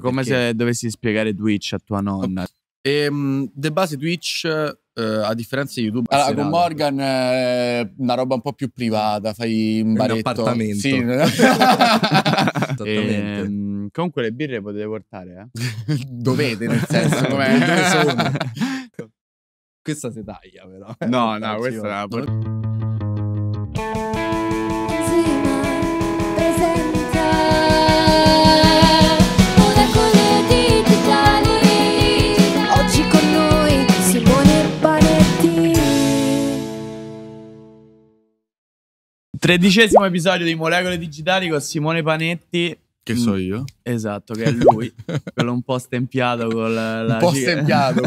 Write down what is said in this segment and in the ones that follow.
Come perché... se dovessi spiegare Twitch a tua nonna. E, um, de base Twitch, eh, a differenza di YouTube... Allora, con Morgan è eh, una roba un po' più privata, fai un baretto. Un appartamento. Sì. Ehm, e, um, comunque le birre potete portare, eh? Dovete, nel senso, come... Dove sono? questa si taglia però. No, no, questa è una... Tredicesimo episodio di Molecole Digitali con Simone Panetti. Che so io. Esatto, che è lui, quello un po' stempiato con la... la un po' stempiato,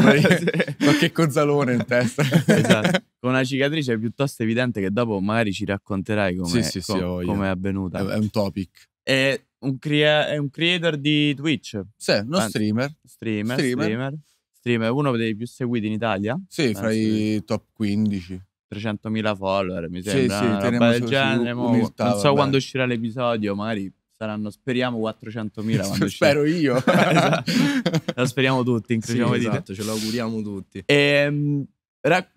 qualche cozzalone in testa. esatto, con una cicatrice è piuttosto evidente che dopo magari ci racconterai come sì, sì, com sì, è avvenuta. È, è un topic. È un, crea- è un, creator di Twitch. Sì, uno Anzi, streamer. Streamer, streamer. Streamer, uno dei più seguiti in Italia. Sì, fra i top 15. 300.000 follower, mi sembra. Sì, sì, una roba del genere. Mo, umiltà, non so vabbè. quando uscirà l'episodio, magari saranno, speriamo, 400.000. Spero io. esatto. Lo speriamo tutti, incrociamo sì, esatto, ce lo auguriamo tutti. E, ehm,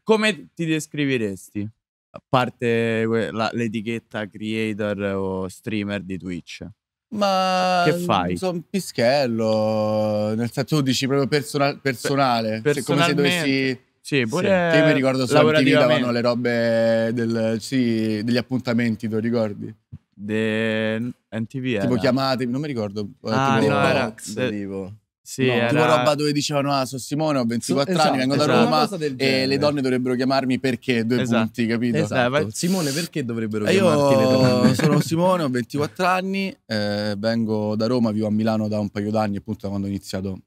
come ti descriveresti? A parte l'etichetta creator o streamer di Twitch. Ma che fai? Sono un pischello, nel senso tu dici proprio personal, personale, se come se dovessi sì, pure sì. Che io mi ricordo su MTV davano le robe del, sì, degli appuntamenti, tu ricordi? De... NTV era. Tipo chiamate, non mi ricordo. Eh, ah, tipo no, era... De... tipo. Sì, no, era... Tipo roba dove dicevano, ah, sono Simone, ho 24 esatto, anni, vengo esatto. da Roma e le donne dovrebbero chiamarmi perché, due esatto. punti, capito? Esatto. esatto. Simone, perché dovrebbero eh, chiamarti io le donne? sono Simone, ho 24 anni, eh, vengo da Roma, vivo a Milano da un paio d'anni, appunto da quando ho iniziato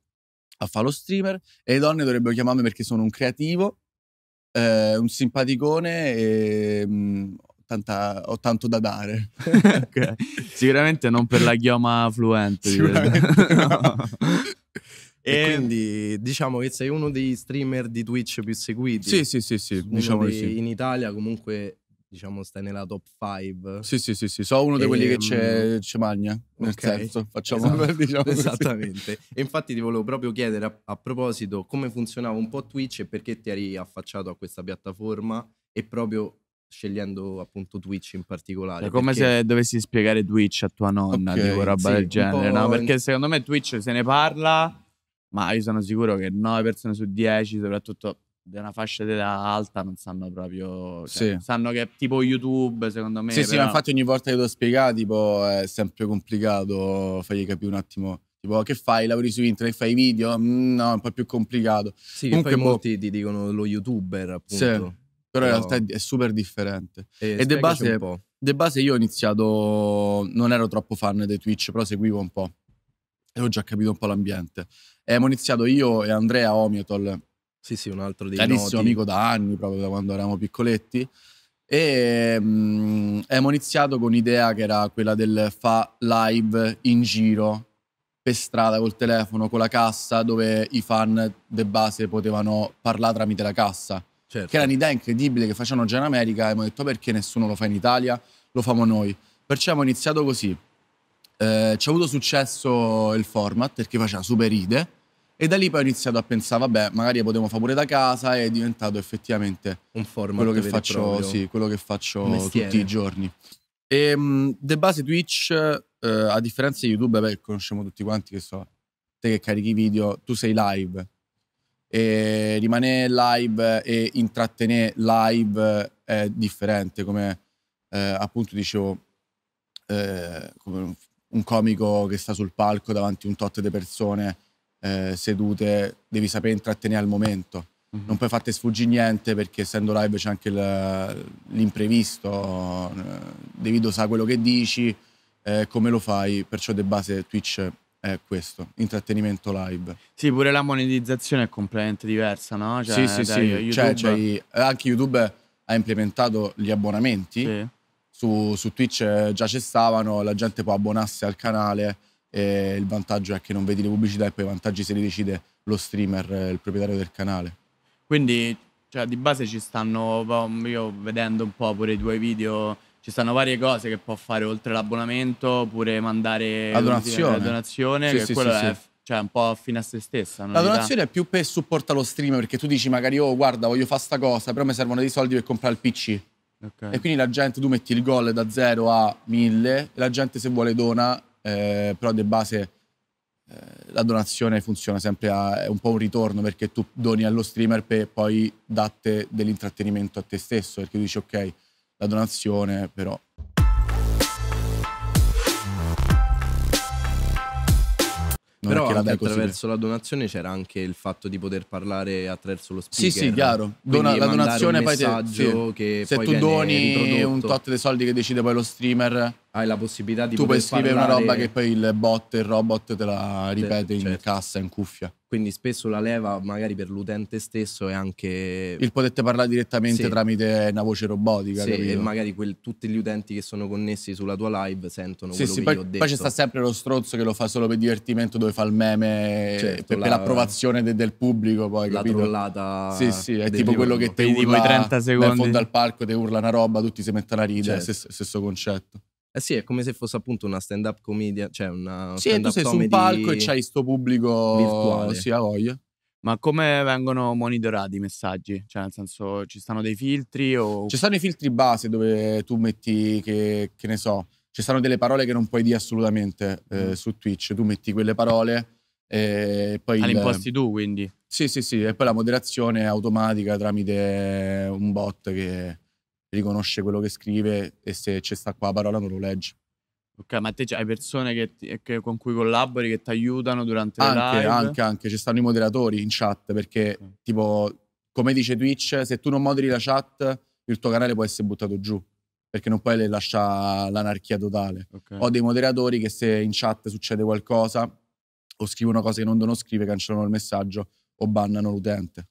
a fare lo streamer e le donne dovrebbero chiamarmi perché sono un creativo, eh, un simpaticone e mh, mm, tanta, ho tanto da dare. okay. Sicuramente non per la chioma fluente. no. E, e, ehm, quindi diciamo che sei uno dei streamer di Twitch più seguiti. Sì, sì, sì, sì diciamo dei, In Italia comunque diciamo, stai nella top 5. Sì, sì, sì, sì, so uno di quelli che c'è, ehm, c'è magna, nel okay. senso, facciamo esatto, diciamo Esattamente. E infatti ti volevo proprio chiedere a, a, proposito come funzionava un po' Twitch e perché ti eri affacciato a questa piattaforma e proprio scegliendo appunto Twitch in particolare. È come perché... se dovessi spiegare Twitch a tua nonna, okay, tipo roba sì, del genere, no? Perché secondo me Twitch se ne parla, ma io sono sicuro che 9 persone su 10, soprattutto di una fascia d'età alta non sanno proprio cioè, sì. sanno che è tipo YouTube secondo me sì però... sì ma infatti ogni volta che lo spiegare tipo è sempre complicato fargli capire un attimo tipo che fai lavori su internet fai video mm, no è un po' più complicato sì comunque poi molti ti dicono lo youtuber appunto sì, però, però... in realtà è, super differente e, e de base, de base io ho iniziato non ero troppo fan di Twitch però seguivo un po' e ho già capito un po' l'ambiente e ho iniziato io e Andrea Omiotol sì, sì, un altro dei carissimo noti. amico da anni, proprio da quando eravamo piccoletti. E mm, abbiamo iniziato con un'idea che era quella del fa live in giro per strada col telefono, con la cassa, dove i fan de base potevano parlare tramite la cassa. Certo. Che era un'idea incredibile che facevano già in America e abbiamo detto oh, perché nessuno lo fa in Italia, lo famo noi. Perciò abbiamo iniziato così. Eh, ci ha avuto successo il format perché faceva super ride e da lì poi ho iniziato a pensare, vabbè, magari potevo fare pure da casa e è diventato effettivamente un format quello che faccio, sì, quello che faccio tutti i giorni. Ehm, e de base Twitch, eh, a differenza di YouTube, beh, conosciamo tutti quanti che so, te che carichi video, tu sei live. E rimanere live e intrattenere live è differente, come eh, appunto dicevo, eh, come un comico che sta sul palco davanti a un tot di persone eh, sedute devi sapere intrattenere al momento. Mm-hmm. Non puoi farti sfuggire niente perché essendo live c'è anche l'imprevisto, eh, devi dosare quello che dici, eh, come lo fai, perciò di base Twitch è questo, intrattenimento live. Sì, pure la monetizzazione è completamente diversa, no? Cioè, sì, sì, sì. Cioè, YouTube... Cioè, cioè, anche YouTube ha implementato gli abbonamenti. Sì. Su, su Twitch eh, già ci la gente può abbonarsi al canale e il vantaggio è che non vedi le pubblicità e poi i vantaggi se li decide lo streamer, eh, il proprietario del canale. Quindi cioè, di base ci stanno, io vedendo un po' pure i tuoi video, ci stanno varie cose che può fare oltre l'abbonamento, pure mandare la donazione, la donazione sì, che sì, quello sì, è cioè un po' fine a se stessa. La donazione è più per supportare lo streamer, perché tu dici magari, oh guarda, voglio fare sta cosa, però mi servono dei soldi per comprare il PC. Okay. E quindi la gente, tu metti il gol da 0 a 1000 e la gente se vuole dona eh, però di base eh, la donazione funziona sempre, a, è un po' un ritorno perché tu doni allo streamer per poi date dell'intrattenimento a te stesso, perché tu dici ok, la donazione però... Non Però la attraverso eh. la donazione c'era anche il fatto di poter parlare attraverso lo speaker. Sì, sì, chiaro. Dona, la donazione un poi te, sì. che se poi tu doni un tot dei soldi che decide poi lo streamer hai la possibilità di... Tu puoi scrivere parlare... una roba che poi il bot, il robot te la ripete certo. in cassa, in cuffia. Quindi spesso la leva magari per l'utente stesso è anche... Il potete parlare direttamente sì. tramite una voce robotica. Sì, e magari quel, tutti gli utenti che sono connessi sulla tua live sentono sì, quello sì, che poi, ho detto. Poi c'è sta sempre lo strozzo che lo fa solo per divertimento, dove fa il meme certo, per, la, l'approvazione de, del pubblico. Poi, la capito? trollata. Sì, sì, è tipo quello che ti urla tipo 30 secondi. nel fondo al palco, ti urla una roba, tutti si mettono a ridere, certo. stesso, stesso concetto. Eh sì, è come se fosse appunto una stand-up comedia, cioè una Sì, tu sei su un palco e c'hai sto pubblico virtuale. Sì, a voglia. Ma come vengono monitorati i messaggi? Cioè, nel senso, ci stanno dei filtri o... Ci stanno i filtri base dove tu metti, che, che ne so, ci stanno delle parole che non puoi dire assolutamente eh, mm. su Twitch. Tu metti quelle parole e poi... Le imposti tu, quindi? Sì, sì, sì. E poi la moderazione è automatica tramite un bot che riconosce quello che scrive e se c'è sta qua la parola non lo legge. Ok, ma te hai persone che ti, che, con cui collabori che ti aiutano durante anche, live? Anche, anche, ci stanno i moderatori in chat perché okay. tipo, come dice Twitch, se tu non moderi la chat il tuo canale può essere buttato giù perché non puoi lasciare l'anarchia totale. Okay. Ho dei moderatori che se in chat succede qualcosa o scrivono cose che non devono scrivere, cancellano il messaggio o bannano l'utente.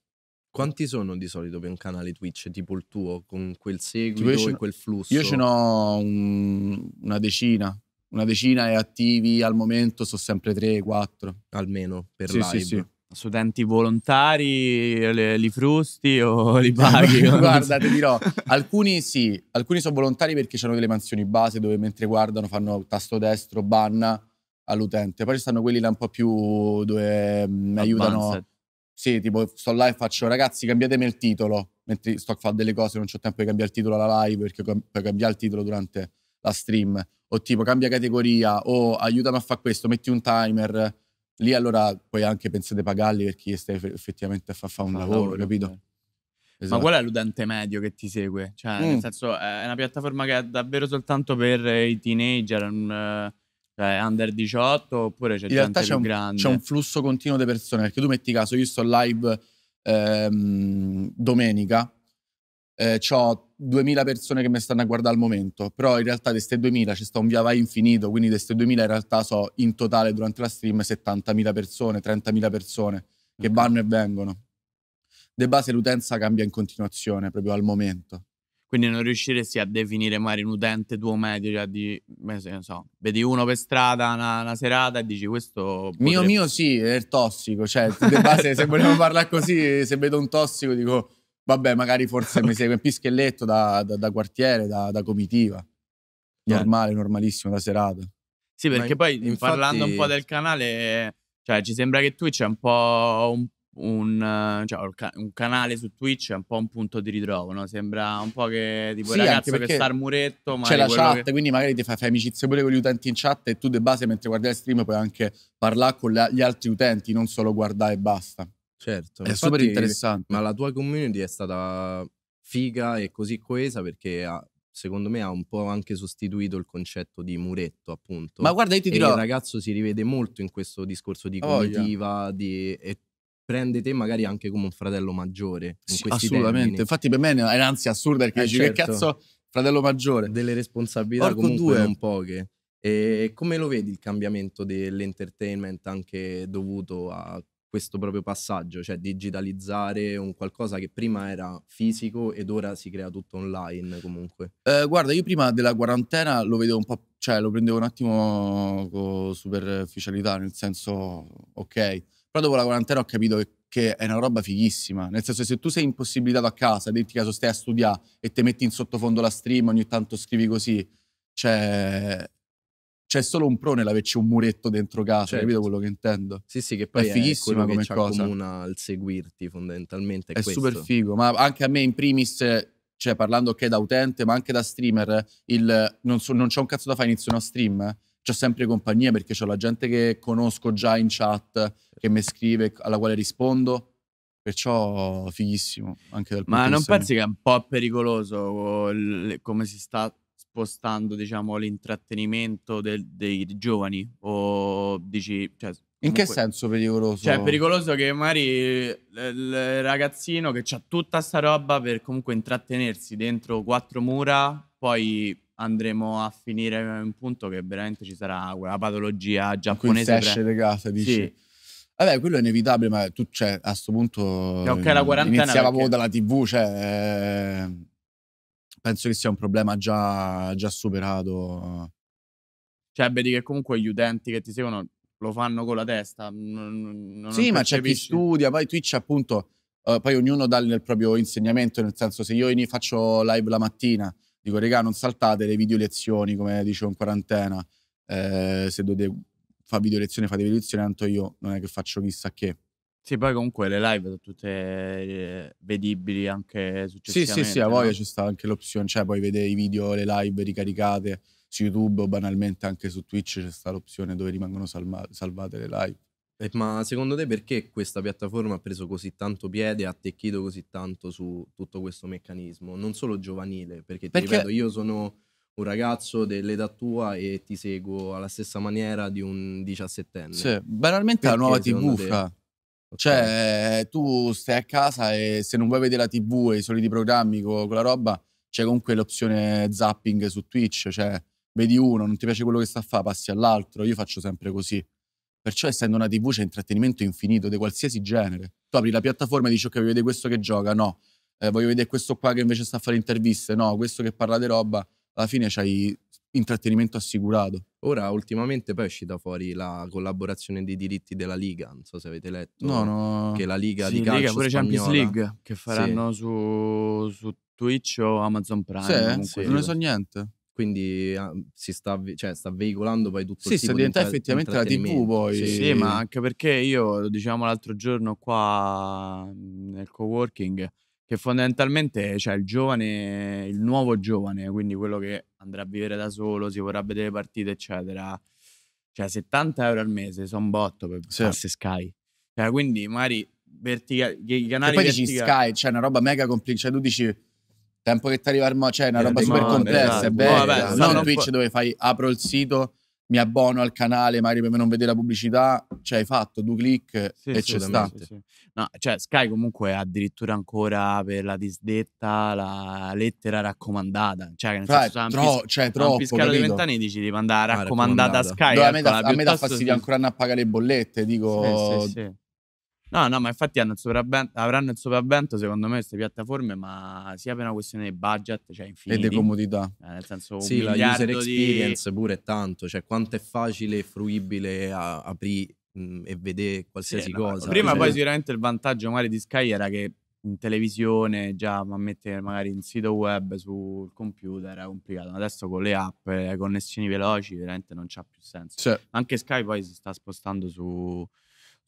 Quanti sono di solito per un canale Twitch tipo il tuo, con quel seguito e quel flusso? Io ce n'ho un, una decina. Una decina e attivi al momento sono sempre 3-4. Almeno per sì, live. Sì, sì. Studenti volontari le, li frusti o li paghi? Guarda, ti dirò, alcuni sì, alcuni sono volontari perché hanno delle mansioni base dove mentre guardano fanno tasto destro, banna all'utente. Poi ci stanno quelli là un po' più dove mm, mi aiutano sì, tipo sto là e faccio ragazzi cambiatemi il titolo, mentre sto a fare delle cose non ho tempo di cambiare il titolo alla live perché puoi cambiare il titolo durante la stream, o tipo cambia categoria, o aiutami a fare questo, metti un timer, lì allora poi anche pensate pagarli per chi stai effettivamente a far fare un lavoro, lavoro, capito? Certo. Esatto. Ma qual è l'utente medio che ti segue? Cioè, mm. nel senso, è una piattaforma che è davvero soltanto per i teenager, un, cioè, under 18 oppure c'è in gente più un, grande? C'è un flusso continuo di persone, perché tu metti caso, io sto live ehm, domenica, eh, ho 2000 persone che mi stanno a guardare al momento, però in realtà di queste 2000 ci sta un via vai infinito, quindi di queste 2000 in realtà so in totale durante la stream 70.000 persone, 30.000 persone che vanno e vengono. De base l'utenza cambia in continuazione, proprio al momento. Quindi non riusciresti a definire magari un utente tuo medio, cioè di, non so, vedi uno per strada una, una serata e dici questo... Potrebbe... Mio mio sì, è il tossico, cioè di base se vogliamo parlare così, se vedo un tossico dico vabbè magari forse mi segue un pischelletto da, da, da quartiere, da, da comitiva, normale, normalissimo, da serata. Sì, perché Ma poi infatti... parlando un po' del canale, cioè ci sembra che Twitch è un po' un un, eh, cioè, un, canale su Twitch è un po' un punto di ritrovo, no? Sembra un po' che tipo sì, il ragazzo che sta al muretto. Ma c'è la chat, che... quindi magari ti fai, fai amicizia pure con gli utenti in chat e tu di base mentre guardi il stream puoi anche parlare con la, gli altri utenti, non solo guardare e basta. Certo. È super interessante. Ma la tua community è stata figa e così coesa perché ha, secondo me ha un po' anche sostituito il concetto di muretto, appunto. Ma guarda, io ti dirò... E il ragazzo si rivede molto in questo discorso di cognitiva, oh, yeah. di... E prende te magari anche come un fratello maggiore. In sì, assolutamente, termini. infatti per me è anzi assurda perché eh, dici certo. che cazzo fratello maggiore. Delle responsabilità Orco comunque due. non poche. E come lo vedi il cambiamento dell'entertainment anche dovuto a questo proprio passaggio, cioè digitalizzare un qualcosa che prima era fisico ed ora si crea tutto online comunque? Eh, guarda, io prima della quarantena lo vedevo un po', cioè lo prendevo un attimo con superficialità, nel senso, ok, però dopo la quarantena ho capito che, è una roba fighissima. Nel senso, se tu sei impossibilitato a casa, metti caso stai a studiare e ti metti in sottofondo la stream, ogni tanto scrivi così, c'è, cioè, c'è solo un pro nell'averci un muretto dentro casa, certo. capito quello che intendo? Sì, sì, che poi è, fighissima è come che cosa. comuna al seguirti fondamentalmente. È, è super figo, ma anche a me in primis cioè parlando che da utente ma anche da streamer, il, non, so, non c'è un cazzo da fare, inizio uno stream, ho sempre compagnia perché ho la gente che conosco già in chat, che mi scrive, alla quale rispondo. Perciò fighissimo anche dal punto Ma non pensi che è un po' pericoloso come si sta spostando diciamo, l'intrattenimento del, dei giovani? O dici, cioè, in che senso pericoloso? Cioè, è pericoloso che magari il ragazzino che ha tutta sta roba per comunque intrattenersi dentro quattro mura, poi andremo a finire in un punto che veramente ci sarà quella patologia giapponese. Cui esce pre- legata, dici? Sì. Vabbè, quello è inevitabile, ma tu, cioè, a questo punto... Ok, la quarantena... Iniziava perché... proprio dalla tv, cioè... Eh, penso che sia un problema già, già superato. Cioè, vedi che comunque gli utenti che ti seguono lo fanno con la testa. Non, non sì, ma c'è chi studia, poi Twitch appunto, eh, poi ognuno dà il proprio insegnamento, nel senso se io faccio live la mattina, dico, regà, non saltate le video lezioni, come dicevo in quarantena. Eh, se dovete fare video lezioni, fate video lezioni, tanto io non è che faccio chissà che. Sì, poi comunque le live sono tutte eh, vedibili anche successivamente. Sì, sì, sì, a voglia no? c'è stata anche l'opzione, cioè puoi vedere i video, le live ricaricate su YouTube o banalmente anche su Twitch c'è stata l'opzione dove rimangono salma- salvate le live ma secondo te perché questa piattaforma ha preso così tanto piede e ha attecchito così tanto su tutto questo meccanismo? Non solo giovanile, perché, perché... ripeto, io sono un ragazzo dell'età tua e ti seguo alla stessa maniera di un diciassettenne. Sì, banalmente perché la nuova TV te... Cioè, tu stai a casa e se non vuoi vedere la TV e i soliti programmi con, quella roba, c'è comunque l'opzione zapping su Twitch, cioè vedi uno, non ti piace quello che sta a fare, passi all'altro. Io faccio sempre così. Perciò, essendo una TV, c'è intrattenimento infinito di qualsiasi genere. Tu apri la piattaforma e dici: Ok, voglio vedere questo che gioca, no. Eh, voglio vedere questo qua che invece sta a fare interviste, no. Questo che parla di roba. Alla fine c'hai intrattenimento assicurato. Ora, ultimamente, poi è uscita fuori la collaborazione dei diritti della Liga. Non so se avete letto. No, no. Che la Liga sì, di calcio. Liga, pure Champions League che faranno sì. su, su, Twitch o Amazon Prime. Sì, sì. non ne so niente. Quindi ah, mhmm, si sta, cioè, sta veicolando poi tutto sì, il sta tipo di diventando intra- effettivamente la TV poi. Sì, sì, ma anche perché io lo dicevamo l'altro giorno qua mh, mhmm, nel coworking che fondamentalmente c'è cioè, il giovane, il nuovo giovane, quindi quello che andrà a vivere da solo, si vorrà vedere le partite, eccetera. Cioè 70 euro al mese, sono botto per Sì. farsi Sky. Cioè, quindi magari vertica- i i E canali poi dici Sky, c'è cioè, una roba mega complicata. Cioè, tu dici Tempo che ti arriva il mo, cioè esatto. è una roba super complessa, è bello. No, non un Twitch dove fai apro il sito, mi abbono al canale, magari per non vedere la pubblicità, cioè hai fatto due click sì, e c'è stato. Sì, sì. No, cioè Sky comunque è addirittura ancora per la disdetta la lettera raccomandata, cioè che nel Fra, cioè, senso tro- ampis- cioè, troppo, fiscale di vent'anni dici devi mandare ah, raccomandata, raccomandata. Sky. No, ecco, a me dà fastidio ancora andare a pagare le bollette, dico sì, No, no, ma infatti hanno il avranno il sopravvento, secondo me, queste piattaforme, ma sia per una questione di budget, cioè infiniti. E di comodità. Eh, nel senso, un sì, la user experience di... pure è tanto, cioè quanto è facile e fruibile aprire e vedere qualsiasi sì, cosa. No, prima cioè... poi sicuramente il vantaggio magari di Sky era che in televisione già ma mettere magari un sito web sul computer era complicato adesso con le app le connessioni veloci veramente non c'ha più senso cioè. anche Sky poi si sta spostando su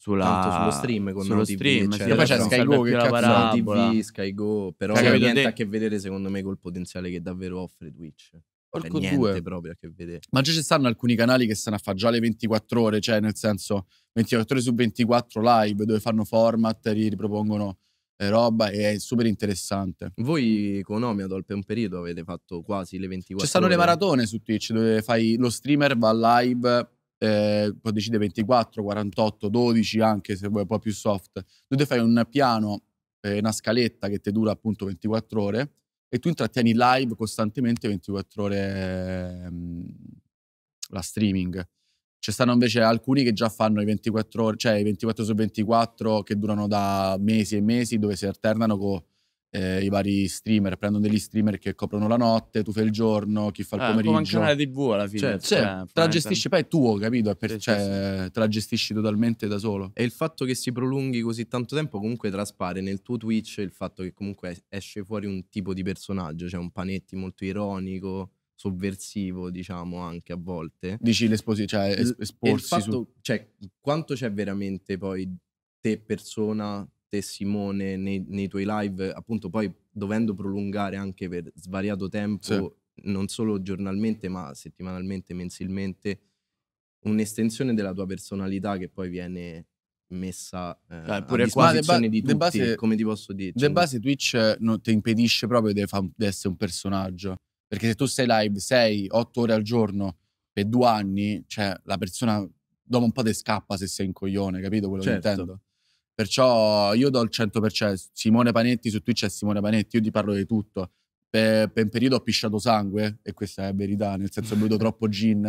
sulla, sullo stream con lo stream, cioè, sì, poi c'è esatto. Sky Go che cazzo TV, Sky Go, però non cioè, ha niente te... a che vedere secondo me col potenziale che davvero offre Twitch. Cioè, Porco niente due. proprio a che vedere. Ma già ci stanno alcuni canali che stanno a fare già le 24 ore, cioè nel senso 24 ore su 24 live dove fanno format, ripropongono eh, roba e è super interessante. Voi con Omiadol per un periodo avete fatto quasi le 24 Ci stanno ore. le maratone su Twitch dove fai lo streamer, va live eh, puoi decidere 24, 48, 12 anche se vuoi un po' più soft. Tu ti fai un piano, eh, una scaletta che ti dura appunto 24 ore e tu intratteni live costantemente 24 ore ehm, la streaming. Ci stanno invece alcuni che già fanno i 24 ore, cioè i 24 su 24 che durano da mesi e mesi dove si alternano con eh, i vari streamer, prendono degli streamer che coprono la notte, tu fai il giorno, chi fa il ah, pomeriggio. Come anche una TV alla fine. Cioè, cioè, cioè te la gestisci, poi è tuo, capito? È per, sì, cioè, sì. Te la gestisci totalmente da solo. E il fatto che si prolunghi così tanto tempo comunque traspare nel tuo Twitch il fatto che comunque esce fuori un tipo di personaggio, cioè un Panetti molto ironico sovversivo, diciamo, anche a volte. Dici l'esposizione, cioè es- esporsi il fatto, su... Cioè, quanto c'è veramente poi te persona te Simone nei, nei, tuoi live, appunto poi dovendo prolungare anche per svariato tempo, sì. non solo giornalmente ma settimanalmente, mensilmente, un'estensione della tua personalità che poi viene messa eh, ah, pure a disposizione qua, di tutti, base, come ti posso dire? De cioè, base Twitch eh, non ti impedisce proprio di, di essere un personaggio, perché se tu sei live 6-8 ore al giorno per due anni, cioè la persona dopo un po' ti scappa se sei un coglione, capito quello certo. che intendo? Perciò io do il 100%. Cioè, Simone Panetti su Twitch è Simone Panetti, io ti parlo di tutto. Per, per un periodo ho pisciato sangue, e questa è verità, nel senso ho bevuto troppo gin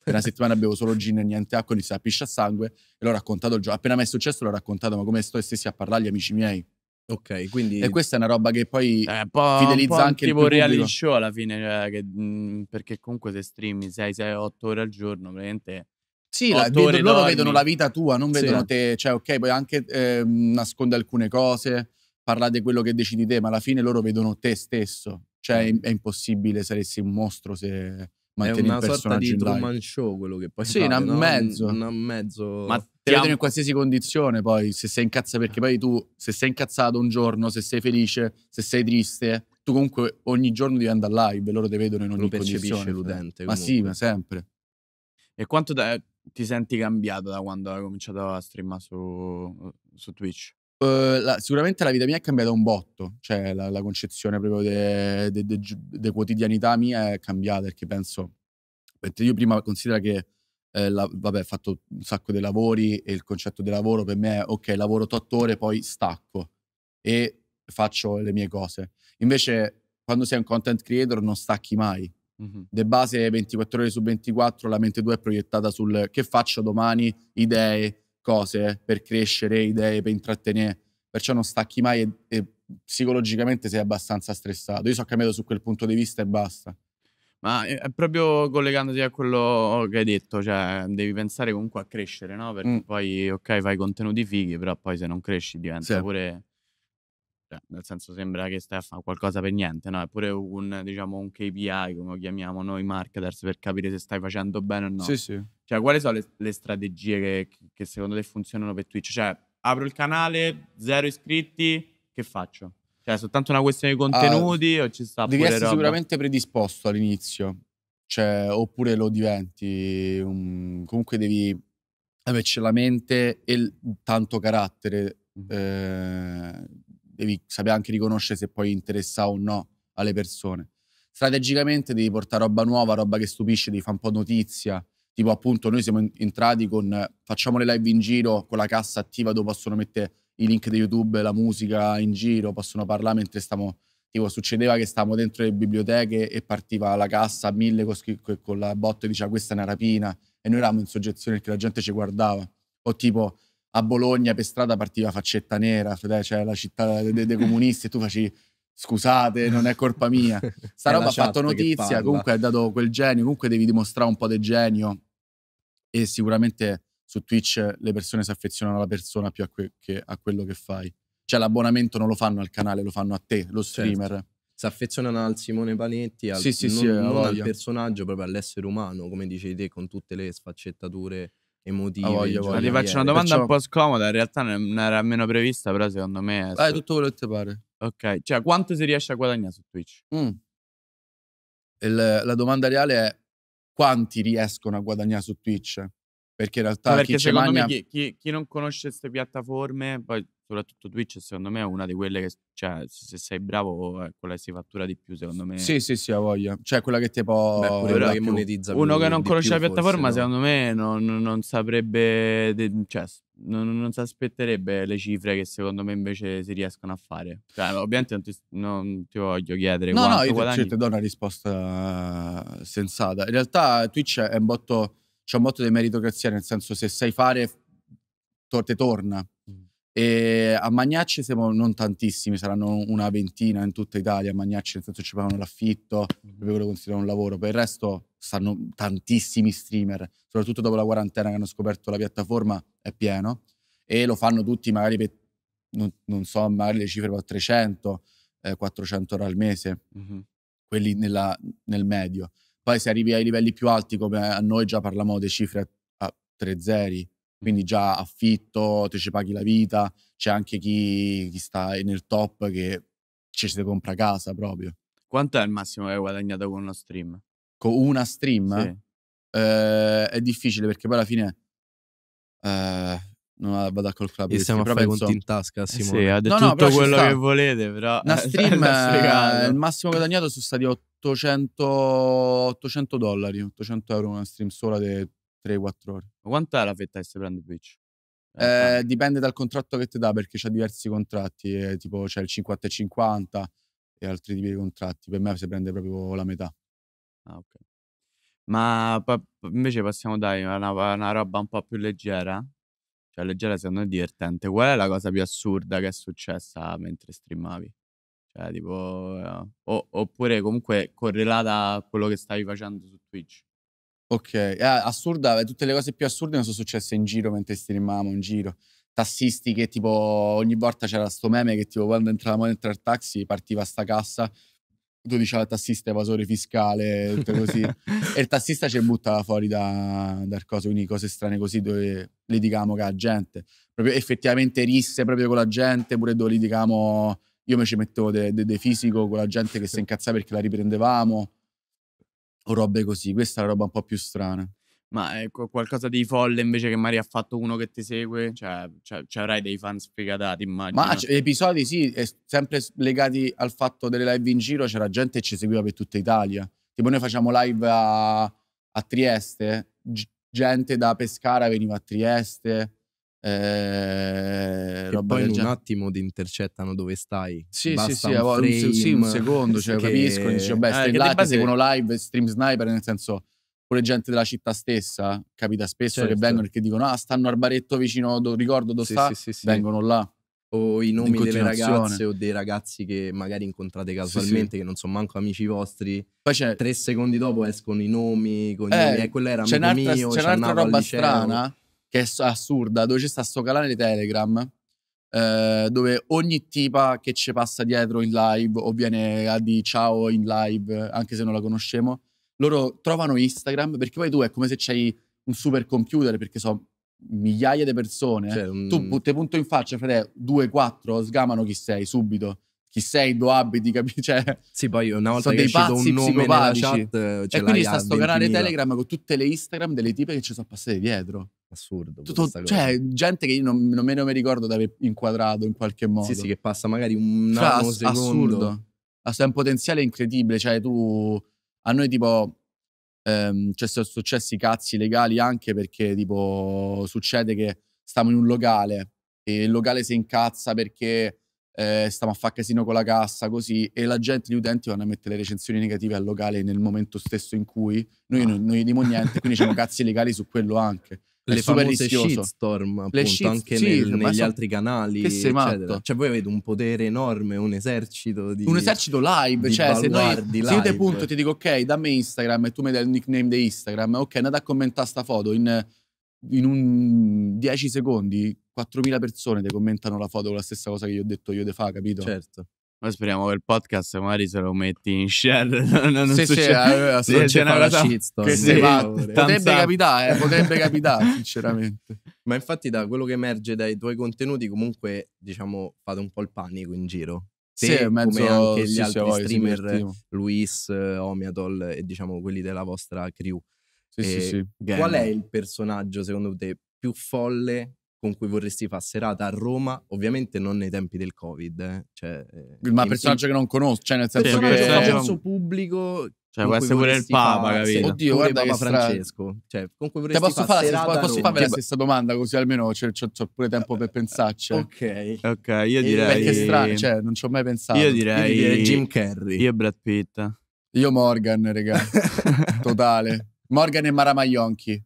per una settimana bevo solo gin e niente acqua, inizia a piscia sangue e l'ho raccontato il giorno. Appena mi è successo l'ho raccontato, ma come sto stessi a parlare agli amici miei. Ok, quindi... E questa è una roba che poi eh, po', fidelizza po anche tipo il tipo reality show alla fine, cioè, che, mh, mm, perché comunque se streami 6-8 ore al giorno, praticamente sì, la, vedo, loro vedono la vita tua, non vedono sì. te, cioè ok, puoi anche eh, nascondere alcune cose, parlare di quello che decidi te, ma alla fine loro vedono te stesso. Cioè mm. è, è impossibile, saresti un mostro se mantieni il personaggio È una sorta di Truman Show quello che poi Sì, fare, una no? mezzo. Un mezzo. Ma te vedono in qualsiasi condizione poi, se sei incazzato, eh. perché poi tu, se sei incazzato un giorno, se sei felice, se sei triste, tu comunque ogni giorno devi live e loro ti vedono in ogni Lo condizione. Lo cioè. percepisce l'utente. Ma sì, ma sempre. E quanto da, ti senti cambiato da quando hai cominciato a streamare su, su Twitch? Uh, la, sicuramente la vita mia è cambiata un botto, cioè la, la concezione proprio di quotidianità mia è cambiata perché penso, perché io prima considero che eh, la, vabbè, ho fatto un sacco di lavori e il concetto di lavoro per me è ok, lavoro 8 ore, poi stacco e faccio le mie cose. Invece quando sei un content creator non stacchi mai, Mm-hmm. De base 24 ore su 24 la mente tua è proiettata sul che faccio domani, idee, cose per crescere, idee per intrattenere. Perciò non stacchi mai e, e psicologicamente sei abbastanza stressato. Io sono cambiato su quel punto di vista e basta. Ma è proprio collegandoti a quello che hai detto, cioè devi pensare comunque a crescere, no? Perché mm. poi, ok, fai contenuti fighi, però poi se non cresci diventa sì. pure cioè, nel senso sembra che stai a fare qualcosa per niente, no? È pure un, diciamo, un KPI, come lo chiamiamo noi marketers, per capire se stai facendo bene o no. Sì, sì. Cioè, quali sono le, le strategie che, che, secondo te funzionano per Twitch? Cioè, apro il canale, zero iscritti, che faccio? Cioè, è soltanto una questione di ah, contenuti uh, o ci sta Devi essere roba? sicuramente predisposto all'inizio, cioè, oppure lo diventi. Um, comunque devi averci la mente e il, tanto carattere. Mm-hmm. Eh, devi sapere anche riconoscere se poi interessa o no alle persone. Strategicamente devi portare roba nuova, roba che stupisce, devi fare un po' notizia. Tipo appunto noi siamo entrati con facciamo le live in giro con la cassa attiva dove possono mettere i link di YouTube, la musica in giro, possono parlare mentre stiamo tipo succedeva che stavamo dentro le biblioteche e partiva la cassa a mille con, con la botte e diceva questa è una rapina e noi eravamo in soggezione perché la gente ci guardava o tipo a Bologna per strada partiva faccetta nera, cioè, la città dei, dei comunisti e tu facevi scusate, non è colpa mia. Sta roba ha fatto notizia, comunque ha dato quel genio, comunque devi dimostrare un po' di genio e sicuramente su Twitch le persone si affezionano alla persona più a, que- che a quello che fai. Cioè l'abbonamento non lo fanno al canale, lo fanno a te, lo certo. streamer. Certo. Si affezionano al Simone Panetti, al, sì, sì, non, sì, non al personaggio, proprio all'essere umano, come dicevi te, con tutte le sfaccettature emotivi. voglio, cioè, voglio, ti faccio una domanda Perciò... un po' scomoda, in realtà non era meno prevista, però secondo me... È Dai, tutto quello che ti pare. Ok, cioè quanto si riesce a guadagnare su Twitch? Mm. Il, la domanda reale è quanti riescono a guadagnare su Twitch? Perché in realtà... Ma cioè, perché chi secondo magna... me chi, chi, chi non conosce queste piattaforme, poi soprattutto Twitch secondo me è una di quelle che cioè, se sei bravo è quella che si fattura di più secondo me sì sì sì ha voglia cioè quella che tipo Beh, quella che monetizza uno più, che non conosce la piattaforma forse, no? secondo me non, non saprebbe cioè non, non si aspetterebbe le cifre che secondo me invece si riescono a fare cioè, ovviamente non ti, non ti, voglio chiedere no no io guadagni... ti do una risposta sensata in realtà Twitch è un botto c'è un botto di meritocrazia nel senso se sai fare te torna mm e ehm, a Magnacci siamo non tantissimi, saranno una ventina in tutta Italia. A Magnacci, nel senso, ci pagano l'affitto, proprio lo considero un lavoro. Per il resto, stanno tantissimi streamer, soprattutto dopo la quarantena che hanno scoperto la piattaforma, è pieno. E lo fanno tutti, magari per, non, non so, magari le cifre, per 300, eh, 400 euro al mese, uh-huh. quelli nella, nel medio. Poi se arrivi ai livelli più alti, come a noi già parlavamo di cifre a, a tre zeri, quindi già affitto, te ci paghi la vita, c'è anche chi, chi sta nel top che ci si compra casa proprio. Quanto è il massimo che hai guadagnato con uno stream? Con una stream? Sì. Eh, è difficile perché poi alla fine eh, non vado a calcolare e stiamo a fare conti in tasca eh Simone eh sì, ha detto no, no, tutto quello che volete però una stream eh, il massimo guadagnato sono stati 800, 800 dollari 800 euro una stream sola di 3-4 ore. Ma quant'è la fetta che si prende Twitch? Eh, dipende dal contratto che ti dà perché c'ha diversi contratti, eh, tipo c'è il 50 e 50 e altri tipi di contratti. Per me si prende proprio la metà. Ah, ok. Ma pa- invece passiamo dai, una, una roba un po' più leggera. Cioè, leggera secondo me è divertente. Qual è la cosa più assurda che è successa mentre streamavi? Cioè, tipo, eh, o- oppure comunque correlata a quello che stavi facendo su Twitch. Ok, eh, assurda, eh, tutte le cose più assurde non sono successe in giro mentre streamavamo in giro. Tassisti che tipo ogni volta c'era sto meme che tipo quando entravamo dentro il taxi partiva sta cassa, tu diceva al tassista evasore fiscale, tutto così. e il tassista ci buttava fuori da, dal coso, quindi cose strane così dove litigavamo con la gente. Proprio effettivamente risse proprio con la gente, pure dove litigavamo, io mi ci mettevo de, de, de fisico con la gente che si incazzava perché la riprendevamo o robe così. Questa è la roba un po' più strana. Ma ecco, qualcosa di folle invece che magari ha fatto uno che ti segue? Cioè, cioè, cioè avrai dei fan sfegatati, immagino. Ma cioè, episodi sì, sempre legati al fatto delle live in giro, c'era gente che ci seguiva per tutta Italia. Tipo noi facciamo live a, a Trieste, G- gente da Pescara veniva a Trieste, eh, roba poi in un attimo ti intercettano dove stai. Sì, Basta sì, sì, un, frame, un, sì, un secondo, cioè, che... capisco. Dice, vabbè, eh, là, base... seguono live, stream sniper, nel senso pure gente della città stessa, capita spesso certo. che vengono perché dicono ah stanno al baretto vicino, do, ricordo dove sì, sta, sì, sì, vengono là. O i nomi delle ragazze o dei ragazzi che magari incontrate casualmente, che non sono manco amici vostri. Poi c'è... Tre secondi dopo escono i nomi, i cognomi, eh, eh, quello era amico mio, c'è un'altra roba strana che è assurda, dove c'è sta sto canale Telegram, eh, dove ogni tipa che ci passa dietro in live o viene a di ciao in live, anche se non la conosciamo, loro trovano Instagram perché poi tu è come se c'hai un super computer perché so migliaia di persone, cioè, eh, un... tu te punto in faccia, frate, due, quattro, sgamano chi sei subito chi sei, do abiti, capisci? Cioè, sì, poi una volta che dei un nome nella chat, e quindi sta sto canale Telegram con tutte le Instagram delle tipe che ci sono passate dietro. Assurdo. Tutto, cioè, gente che io non, non, non mi ricordo di aver inquadrato in qualche modo. Sì, sì, che passa magari un cioè, nanosecondo. Assurdo. È un potenziale incredibile, cioè tu... A noi tipo... Ehm, cioè, sono successi cazzi legali anche perché tipo succede che stiamo in un locale e il locale si incazza perché eh, stiamo a fare casino con la cassa, così, e la gente, gli utenti vanno a mettere le recensioni negative al locale nel momento stesso in cui noi non, non gli dimo niente, quindi c'erano cazzi legali su quello anche le super rischioso. shitstorm appunto, shit, anche sì, nel, negli altri canali che sei matto. cioè voi avete un potere enorme un esercito di un esercito live cioè se noi se io te punto ti dico ok dammi Instagram e tu mi dai il nickname di Instagram ok andate a commentare sta foto in, in un 10 secondi 4.000 persone ti commentano la foto con la stessa cosa che gli ho detto io te fa, capito? Certo. Noi speriamo che il podcast magari se lo metti in share. No, non se succede, eh, eh, c'è, se c'è una cosa che si va, potrebbe capitare, eh, potrebbe capitare sinceramente. Ma infatti da quello che emerge dai tuoi contenuti comunque diciamo fate un po' il panico in giro. Te, sì, mezzo, come anche gli sì, altri voi, streamer, Luis, Omiatol e diciamo quelli della vostra crew. Sì, e sì, sì. Qual è il personaggio secondo te più folle con cui vorresti fare serata a Roma, ovviamente non nei tempi del Covid. Eh, cioè, eh, Ma personaggio in... che non conosco, cioè nel senso che... Personaggio è... pubblico... Cioè, può essere pure il Papa, capito? Oddio, guarda Papa stra... Francesco. Cioè, con cui vorresti posso fare, fare posso farmi la cioè, stessa domanda, così almeno ho pure tempo per pensarci. Eh. Ok. Ok, io direi... Perché è strano, cioè, non ci ho mai pensato. Io direi... Io direi Jim Carrey. Io Brad Pitt. Io Morgan, raga. Totale. Morgan e Mara Maionchi.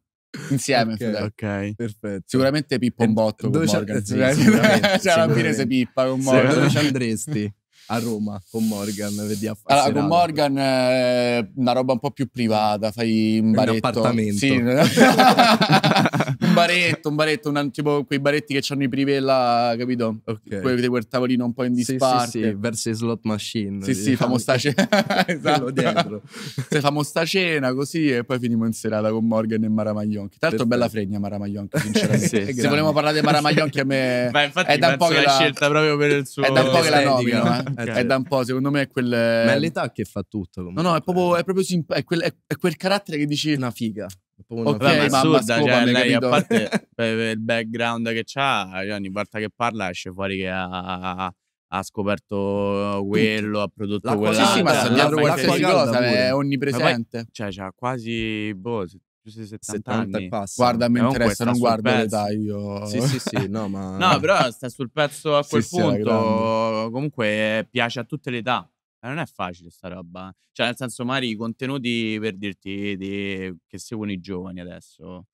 Insieme, okay, okay. perfetto. Sicuramente Pippo un botto. Dove con Morgan, sì, sicuramente, c'è la Pirese Pippa con Morgan. Dove ci andresti? a Roma con Morgan vedi a allora, con Morgan eh, una roba un po' più privata fai un baretto un appartamento sì. un baretto, un baretto, un, tipo quei baretti che hanno i privella, capito? Okay. Quelli quel tavolino un po' in disparte. Sì, sì, sì. verso slot machine. Sì, diciamo. Esatto. sì, famo sta cena. esatto. dietro. Se famo sta cena così e poi finiamo in serata con Morgan e Mara Maglionchi. Tra l'altro bella fregna Mara Maglionchi, sinceramente. sì, Se volevamo parlare di Mara Maglionchi a me Beh, infatti, è da un po' che la scelta proprio per il suo È da un po' che la nomino, eh. okay. È da un po', secondo me è quel Ma è l'età che fa tutto comunque. No, no, è proprio è proprio simp- è quel, è, è quel carattere che dici una figa. Appunto, okay, ma assurda, scoma, cioè, lei a parte per il background che c'ha, cioè, ogni volta che parla esce fuori che ha ha scoperto quello, Tutto. ha prodotto l'acqua, quell'altro. Sì, sì, ma se dietro qualsiasi cosa è onnipresente. Poi, cioè, c'ha quasi, boh, 70, 70 anni. Guarda, mi interessa, non guardo l'età io. Sì, sì, sì, no, ma... no, però sta sul pezzo a quel sì, punto. Comunque eh, piace a tutte le età non è facile sta roba. Cioè, nel senso, Mari, i contenuti per dirti di- che seguono i giovani adesso.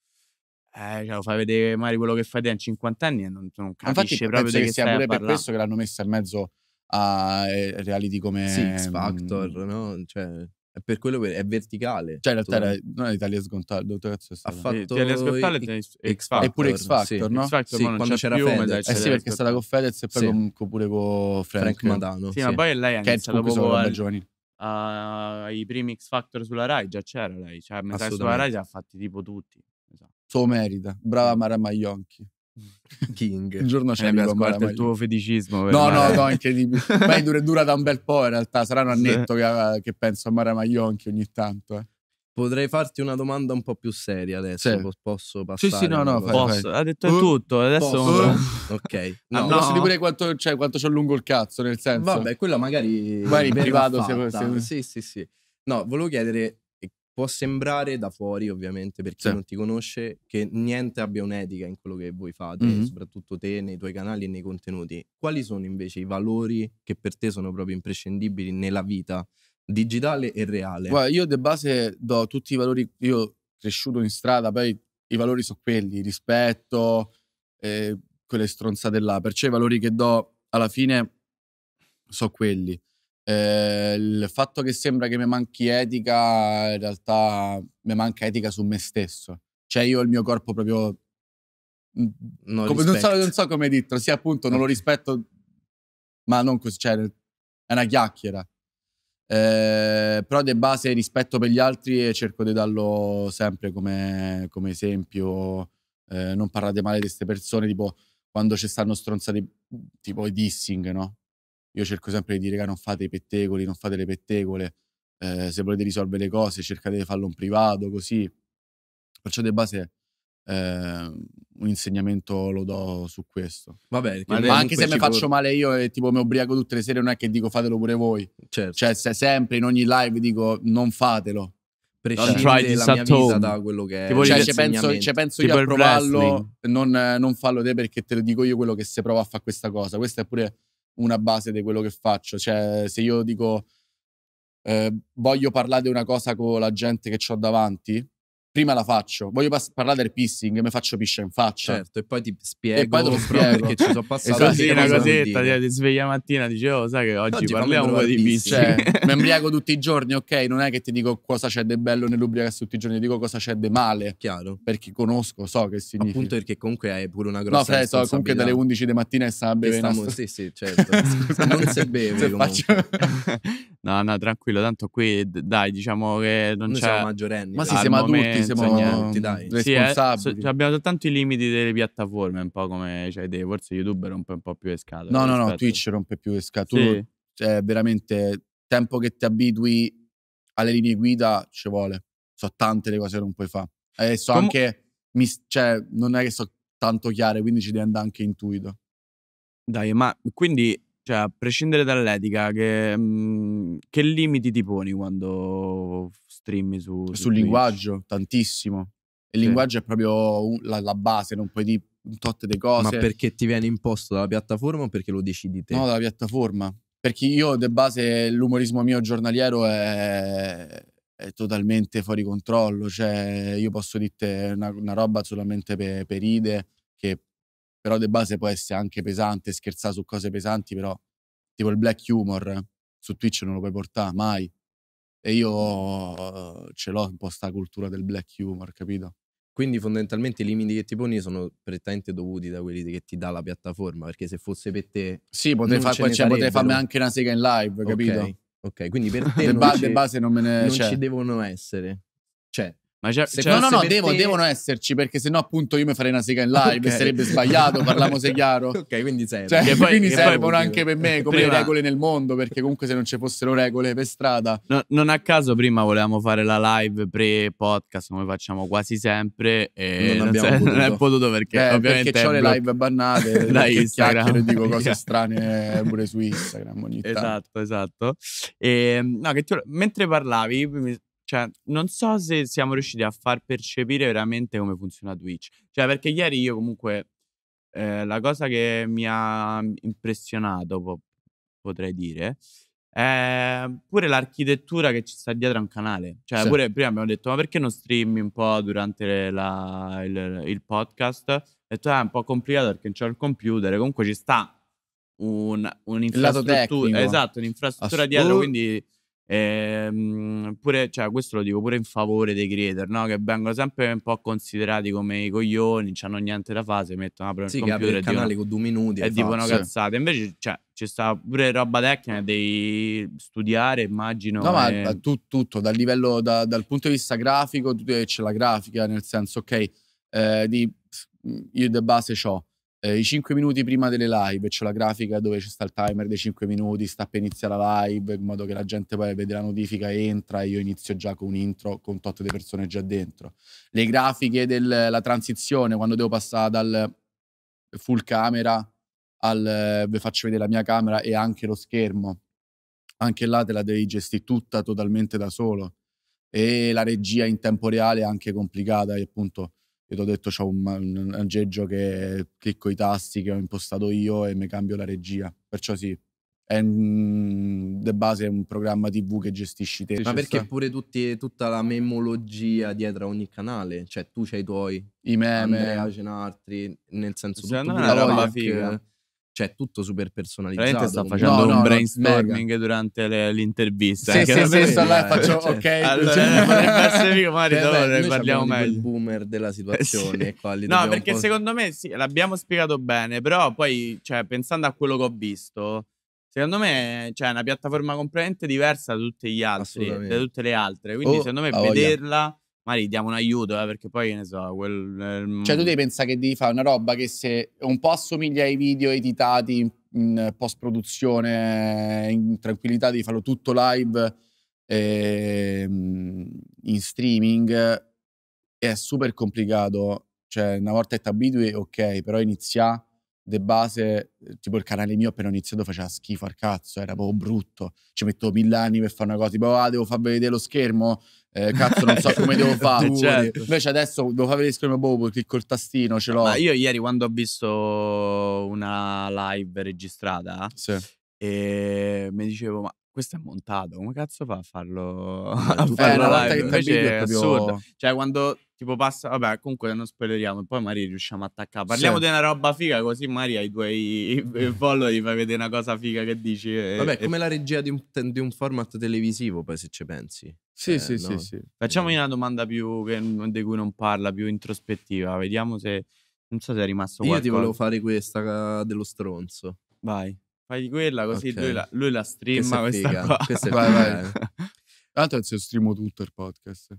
Eh, cioè, lo fai vedere Mari quello che fai te a 50 anni e non, tu non capisci Infatti proprio penso di che, sia stai a per questo che l'hanno messa in mezzo a eh, reality come... Sì, X mm, Factor, no? Cioè, è per quello che è verticale. Cioè, in realtà era, non è Italia Sgontale, dove cazzo è Ha fatto Italia Sgontale e X Factor. E pure X Factor, sì. no? X Factor, sì, quando c'era più, Fedez. Eh sì, perché è stata con Fedez e poi sì. con, pure con Frank, Frank Madano. Sì, sì, ma poi lei ha iniziato proprio al, giovanile. Uh, ai primi X Factor sulla Rai già c'era lei, cioè a metà sulla Rai li ha fatti tipo tutti. Esatto. Suo merita, brava Mara Maionchi. King. Un giorno c'è eh, beh, il tuo feticismo. No, no, no, incredibile. Ma è dura, dura, da un bel po' in realtà. Sarà un annetto sì. che, eh, che, penso a Mara Maglionchi ogni tanto. Eh. Potrei farti una domanda un po' più seria adesso. Sì. Posso passare? Sì, sì, no, no. Fai, posso. Fai. Ha detto uh, tutto. Adesso. Posso. Uh. Ok. No, ah, no. Posso dire quanto, cioè, lungo il cazzo, nel senso. Vabbè, quello magari. Magari privato. Se, se... Sì, sì, sì. No, volevo chiedere può sembrare da fuori, ovviamente, per chi sì. non ti conosce, che niente abbia un'etica in quello che voi fate, mm-hmm. soprattutto te, nei tuoi canali e nei contenuti. Quali sono invece i valori che per te sono proprio imprescindibili nella vita digitale e reale? Guarda, io di base do tutti i valori, io cresciuto in strada, poi i valori sono quelli, rispetto, eh, quelle stronzate là, perciò i valori che do alla fine sono quelli. Eh, il fatto che sembra che mi manchi etica, in realtà mi manca etica su me stesso. Cioè io il mio corpo proprio... Mm, non, come, non, so, non so, come dirlo, sì appunto non lo rispetto, ma non così, cioè è una chiacchiera. Eh, però di base rispetto per gli altri e cerco di darlo sempre come, come esempio. Eh, non parlate male di queste persone, tipo quando ci stanno stronzate, tipo i dissing, no? Io cerco sempre di dire che non fate i pettegoli, non fate le pettegole. Eh, se volete risolvere le cose, cercate di farlo in privato, così. Perciò di base eh, un insegnamento lo do su questo. Vabbè, ma, ma anche se mi faccio male io e tipo mi ubriaco tutte le sere, non è che dico fatelo pure voi. Certo. Cioè, se sempre in ogni live dico non fatelo. Prescindere la mia vita da quello che è. Tipo cioè, ci penso, penso io a provarlo, non, non, fallo te perché te lo dico io quello che se prova a fare questa cosa. Questo è pure una base di quello che faccio. Cioè, se io dico eh, voglio parlare di una cosa con la gente che ho davanti, prima la faccio, voglio pass- parlare del pissing, mi faccio piscia in faccia. Certo, e poi ti spiego. E poi te lo spiego. perché ci sono passato. Esatto, sì, una cosetta, ti, ti sveglia mattina, dicevo, oh, sai che oggi, oggi parliamo un po' di pissing. Cioè, mi embriaco tutti i giorni, ok? Non è che ti dico cosa c'è di bello nell'ubriacarsi tutti i giorni, dico cosa c'è di male. Chiaro. Perché conosco, so che significa. Appunto perché comunque hai pure una grossa No, fai, so, comunque dalle 11 di mattina e sta a bere. Stavo... Sì, sì, certo. non se beve se comunque. Faccio... no, no, tranquillo, tanto qui, dai, diciamo che non Noi c'è... siamo maggiorenni. Ma sì, siamo adulti, siamo niente, dai. Mm, sì, Eh, so, cioè, abbiamo soltanto i limiti delle piattaforme, un po' come cioè, dei, forse YouTube rompe un po' più le scatole. No, no, no, Twitch rompe più le scatole. Sì. cioè, veramente, tempo che ti abitui alle linee guida ci vuole. So tante le cose che non puoi fare. Adesso Com- anche, mi, cioè, non è che sono tanto chiare, quindi ci devi andare anche intuito. Dai, ma quindi cioè, a prescindere dall'etica, che, mh, mm, che, limiti ti poni quando stream su, sul Twitch. linguaggio, tantissimo. Il sì. linguaggio è proprio un, la, la, base, non puoi dire un tot di cose. Ma perché ti viene imposto dalla piattaforma o perché lo decidi te? No, dalla piattaforma. Perché io, di base, l'umorismo mio giornaliero è, è totalmente fuori controllo. Cioè, io posso dirti una, una roba solamente per, per ide, che però di base può essere anche pesante, scherzare su cose pesanti, però tipo il black humor eh, su Twitch non lo puoi portare mai. E io eh, ce l'ho un po' sta cultura del black humor, capito? Quindi fondamentalmente i limiti che ti poni sono prettamente dovuti da quelli che ti dà la piattaforma, perché se fosse per te... Sì, potevi, fa, cioè, potevi farmi anche una sega in live, capito? Ok, okay quindi per te... De, ba- ci, base non me ne... Non cioè. ci devono essere. Cioè, ma c'è, cioè, se, no, no, no, devo, te... devono esserci perché sennò appunto io mi farei una sega in live okay. sarebbe sbagliato, parliamo parliamose chiaro. ok, quindi serve. Cioè, che poi, quindi che servono poi anche per me come prima... le regole nel mondo perché comunque se non ci fossero regole per strada. No, non a caso prima volevamo fare la live pre-podcast come facciamo quasi sempre e non, non, se, non è potuto perché Beh, ovviamente... Perché ho le live bannate da Instagram. e dico cose strane pure su Instagram ogni esatto, tanto. Esatto, esatto. Ehm, no, mentre parlavi cioè, non so se siamo riusciti a far percepire veramente come funziona Twitch. Cioè, perché ieri io comunque eh, la cosa che mi ha impressionato, po- potrei dire, è pure l'architettura che ci sta dietro a un canale. Cioè, sì. pure prima abbiamo detto, ma perché non streami un po' durante la, il, il, podcast? E tu ah, è un po' complicato perché non c'è il computer. Comunque ci sta un, un'infrastruttura, esatto, un'infrastruttura Astur- dietro, quindi Ehm, pure, cioè, questo lo dico pure in favore dei creator, no? Che vengono sempre un po' considerati come i coglioni, non hanno niente da fare, si mettono a prendere sì, il computer il canale dicono, con due minuti e dicono sì. cazzate. Invece, cioè, c'è sta pure roba tecnica, devi studiare, immagino. No, e... ma eh. tu, tutto, dal livello, da, dal punto di vista grafico, c'è la grafica, nel senso, ok, eh, di, io de base ho eh, i 5 minuti prima delle live, c'è la grafica dove c'è sta il timer dei 5 minuti, sta per iniziare la live, in modo che la gente poi vede la notifica, entra e io inizio già con un intro con tot di persone già dentro. Le grafiche della transizione, quando devo passare dal full camera al vi faccio vedere la mia camera e anche lo schermo. Anche là te la devi gestire tutta totalmente da solo. E la regia in tempo reale è anche complicata e appunto io ti ho detto c'ho un, un aggeggio che clicco i tasti che ho impostato io e mi cambio la regia. Perciò sì, è de base è un programma TV che gestisci te. Ma perché sta. pure tutti, tutta la memologia dietro a ogni canale, cioè tu c'hai i tuoi, i meme, Andrea Cenartri, nel senso Cenartri era una figa cioè tutto super personalizzato. sta facendo no, un no, brainstorming no, durante le, l'intervista. Sì, eh, sì, sì, sto là e faccio cioè, ok. Cioè, cioè, allora, cioè, potrebbe eh, essere mica male, cioè, dopo parliamo meglio. il boomer della situazione. sì. no, perché secondo me sì, l'abbiamo spiegato bene, però poi, cioè, pensando a quello che ho visto, secondo me cioè, una piattaforma completamente diversa da tutte, altri, da tutte le altre. Quindi oh, secondo me vederla magari diamo un aiuto, eh, perché poi ne so, quel, eh, Cioè tu devi pensare che devi fare una roba che se un po' assomiglia ai video editati in post-produzione, in tranquillità, devi farlo tutto live, eh, in streaming, è super complicato. Cioè, una volta che ti abitui, ok, però inizia de base, eh, tipo il canale mio appena ho iniziato faceva schifo al cazzo, era proprio brutto. Ci metto mille anni per fare una cosa, tipo, ah, devo far vedere lo schermo, eh, cazzo non so come devo fare. certo. Invece adesso devo fare gli screen bobo, clicco il tastino, ce l'ho. Ma io ieri quando ho visto una live registrata sì. e eh, mi dicevo ma questo è montato, come cazzo fa a farlo, eh, a eh, farlo una volta live? Che è proprio... assurdo. Cioè, quando tipo passa, vabbè, comunque non spoileriamo, poi magari riusciamo a attaccare. Parliamo sì. di una roba figa, così magari ai tuoi follower gli fai vedere una cosa figa che dici. E, vabbè, e... come la regia di un, di un, format televisivo, poi se ci pensi. Sì, eh, sì, no? sì, sì. Facciamomi una domanda più che, di cui non parla, più introspettiva. Vediamo se. Non so se è rimasto Io qualcosa. Io ti volevo fare questa eh, dello stronzo. Vai. Fai di quella così okay. lui, la, lui la streama questa, questa qua. Questa vai, vai. Tanto adesso streamo tutto il podcast.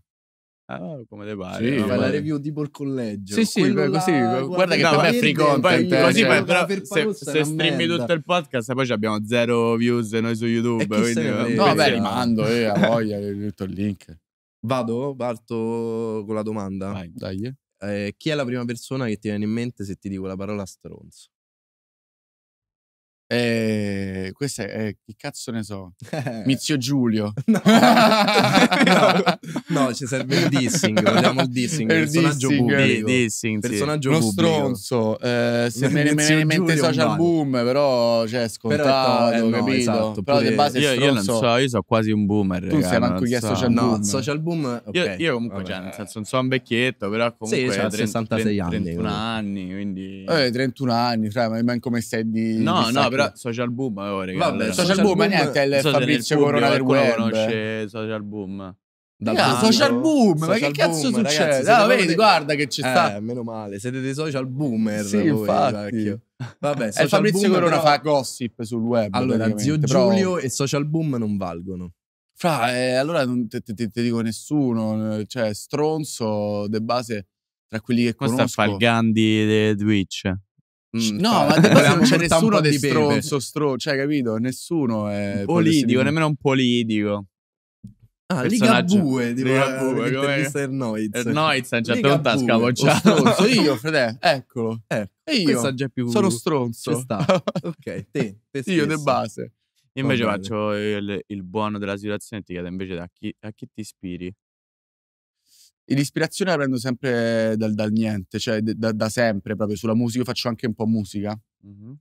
Ah, come le pare. Sì, no, fai la review di il collegio. Sì, sì, Quello così. La... Guarda, che no, per me è free content. Poi, cioè, così, poi, però, se, se streami tutto il podcast, poi abbiamo zero views noi su YouTube. Quindi, quindi no, beh, rimando, eh, a voglia, ho il link. Vado, parto con la domanda. Vai. Dai. Eh, chi è la prima persona che ti viene in mente se ti dico la parola stronzo? Eh, questo è, eh, che cazzo ne so, eh. Mizio Giulio. no. no. no, ci serve il dissing, vogliamo il dissing, il personaggio dissing, pubblico. Dissing, sì. pubblico. Uno stronzo, eh, se me ne viene in mente social boom, però cioè, scontato, però, eh, no, capito? Esatto, però di base io, io non so, io sono quasi un boomer. Tu ragazzi, sei manco chi so. social boom. No, social boom, okay. io, io, comunque, cioè, nel senso, non so un vecchietto, però comunque sì, ho 66 anni. 31 anni, quindi... 31 eh, anni, cioè, ma manco come sei di... No, no, però Social Boom, oh, raga, Vabbè, allora. Social, Boom, boom neanche il so Fabrizio Corona del web. conosce Social Boom. yeah, social boom, social ma che cazzo boom, succede? Ragazzi, ah, vedi, guarda che ci sta. Eh, meno male, siete dei social boomer. Sì, voi, infatti. Vabbè, eh, social Fabrizio Corona però... fa gossip sul web. Allora, zio Giulio e social boom non valgono. Fra, eh, allora non te, te, te, te, dico nessuno, cioè stronzo de base tra quelli che Questo conosco. Questo fa il Gandhi di Twitch. Mm, no, ma non c'è nessuno di stronzo, stro, cioè, capito? Nessuno è. Politico, nemmeno un politico. Ah, Ligabue, tipo Ligabue, l'intervista Ernoiz. Ernoiz a un certo punto ha scavocciato. io, frate, eccolo. Eh, e io più... sono stronzo. ok, te, te Io de base. Invece faccio il, il, buono della situazione e ti chiedo invece da chi, a chi ti ispiri? L'ispirazione la prendo sempre dal, dal niente, cioè da, da, sempre proprio sulla musica. Io faccio anche un po' musica. Mm-hmm.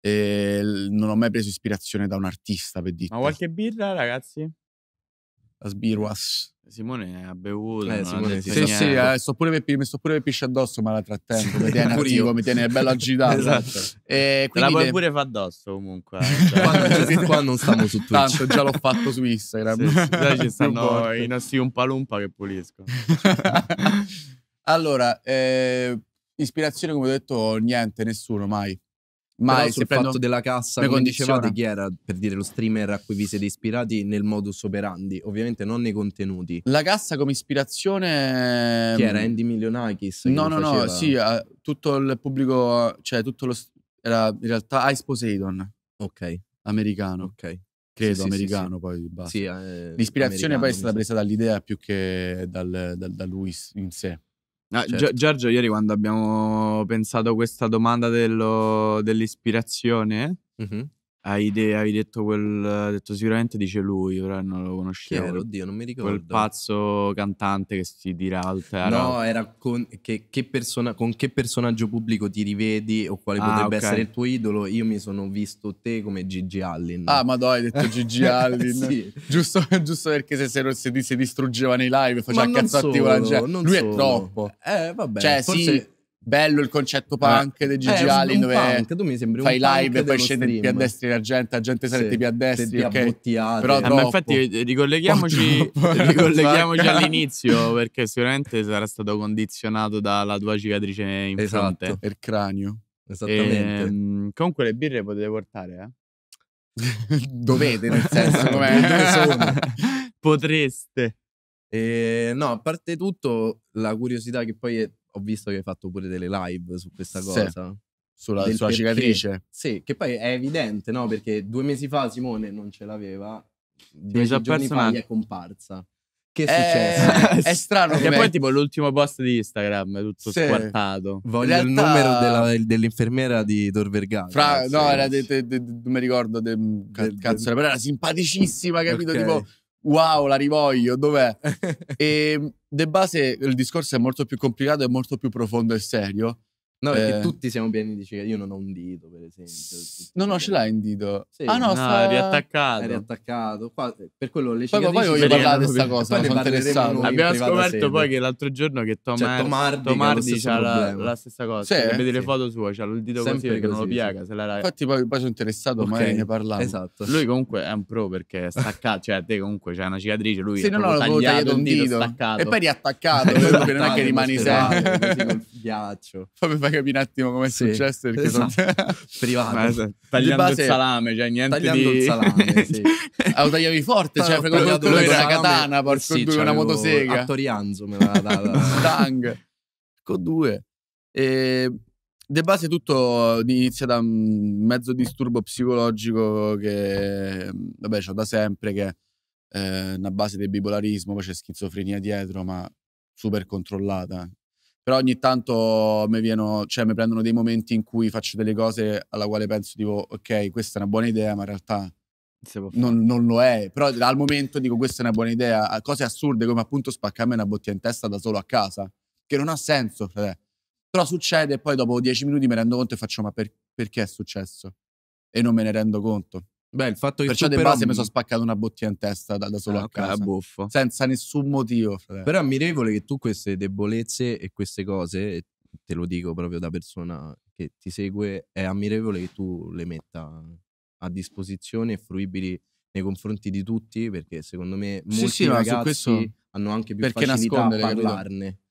E non ho mai preso ispirazione da un artista, per dire. Ma qualche birra, ragazzi? Sbirwas. Simone ha bevuto. Eh, Simone, sì, sì, sì eh, sto pure mi sto pure per pisci addosso, ma la trattengo. Mi tiene attivo, mi tiene bello agitato. esatto. E quindi la puoi pure fa addosso comunque. Cioè. qua, non stiamo su Twitch. Tanto già l'ho fatto su Instagram. Sì, sì, ci stanno i nostri umpalumpa che pulisco. allora, eh, ispirazione come ho detto, niente, nessuno mai. Ma Però sul prendo... fatto della cassa, come dicevate, chi era per dire lo streamer a cui vi siete ispirati nel modus operandi? Ovviamente non nei contenuti. La cassa come ispirazione. Chi era ehm, Andy Milionakis? No, no, no, sì, eh, tutto il pubblico, cioè tutto lo. Era in realtà Ice Poseidon. Ok. Americano. Ok. Credo sì, americano sì, poi di base. Sì, eh, L'ispirazione poi è stata presa dall'idea più che dal, dal, da lui in sé. Ah, certo. Giorgio, ieri quando abbiamo pensato a questa domanda dello, dell'ispirazione, mm-hmm. Hai, de- hai detto quel. detto sicuramente dice lui, ora non lo conoscevo. Chi Oddio, non mi ricordo. Quel pazzo cantante che si tira al No, era con che, che, persona, con che personaggio pubblico ti rivedi o quale ah, potrebbe okay. essere il tuo idolo. Io mi sono visto te come Gigi Allin. Ah, ma dai, hai detto Gigi Allin. sì. giusto, giusto, perché se, se, se distruggeva nei live faceva cazzatti con la gente. Lui solo. è troppo. Eh, vabbè. Cioè, forse... sì bello il concetto ah. punk eh, dei Gigi eh, Allen dove punk, tu mi sembri fai live e poi scendi più a destra la gente, la gente salette sì, più a destra, ok? Però eh, ma infatti eh, ricolleghiamoci, ricolleghiamoci all'inizio perché sicuramente sarà stato condizionato dalla tua cicatrice in esatto. fronte. il cranio. Esattamente. E, ehm, comunque le birre potete portare, eh? Dovete, nel senso, come Potreste. E, eh, no, a parte tutto, la curiosità che poi è ho visto che hai fatto pure delle live su questa cosa. Sì. Sulla, sulla cicatrice? Sì, che poi è evidente, no? Perché due mesi fa Simone non ce l'aveva, dieci giorni fa gli è comparsa. Che è eh, successo? È, è strano. Perché poi, tipo, l'ultimo post di Instagram è tutto sì. squartato. Voglio realtà... il numero della, dell'infermiera di Tor Vergara. Fra, no, era de, de, de, non mi ricordo del cazzo, però era simpaticissima, capito? Okay. Tipo wow, la rivoglio, dov'è? e ehm, de base il discorso è molto più complicato e molto più profondo e serio. No, perché eh. tutti siamo pieni di cicatrici. Io non ho un dito, per esempio. No, no, ce l'hai un dito. Sì. Ah, no, no sta... è riattaccato. È riattaccato. Qua, eh, per quello le cicatrici... Poi, poi voglio parlare di questa cosa, poi sono interessato. Abbiamo scoperto poi che l'altro giorno che Tom, cioè, Tomardi, Tomardi ha la, la, stessa cosa. Sì. Cioè, vedi sì. le foto sue, c'ha il dito Sempre così, perché così, non lo piega. Sì. Se la... Infatti poi, poi sono interessato, okay. magari ne parliamo. Esatto. Lui comunque è un pro perché è staccato. cioè, te comunque c'è una cicatrice, lui sì, è no, no, tagliato un dito, staccato. E poi riattaccato, perché esatto, non è che rimani sempre. ghiaccio. Poi mi fai capire un attimo come è sì, successo. Perché esatto. sono... Privato. tagliando base, il salame, cioè niente tagliando di... il salame, sì. Ah, lo tagliavi forte, cioè con una katana, porco sì, due, una motosega. A Torianzo me l'ha data. tang Con due. E... De base tutto inizia da un mezzo disturbo psicologico che, vabbè, ho da sempre, che è eh, una base del bipolarismo, poi c'è schizofrenia dietro, ma super controllata. Però ogni tanto mi, vieno, cioè, mi prendono dei momenti in cui faccio delle cose alla quale penso tipo, ok, questa è una buona idea, ma in realtà non, non, lo è. Però al momento dico, questa è una buona idea. Cose assurde come appunto spaccarmi una bottiglia in testa da solo a casa, che non ha senso, frate. Però succede e poi dopo dieci minuti mi rendo conto e faccio, ma per, perché è successo? E non me ne rendo conto. Beh, il fatto che Perciò tu De però... mi sono spaccato una bottiglia in testa da, da solo ah, a okay, casa. Buffo. Senza nessun motivo. Fratello. Però è ammirevole che tu queste debolezze e queste cose, te lo dico proprio da persona che ti segue, è ammirevole che tu le metta a disposizione e fruibili nei confronti di tutti, perché secondo me sì, molti sì, ragazzi questo... hanno anche più perché facilità a parlarne. Capito?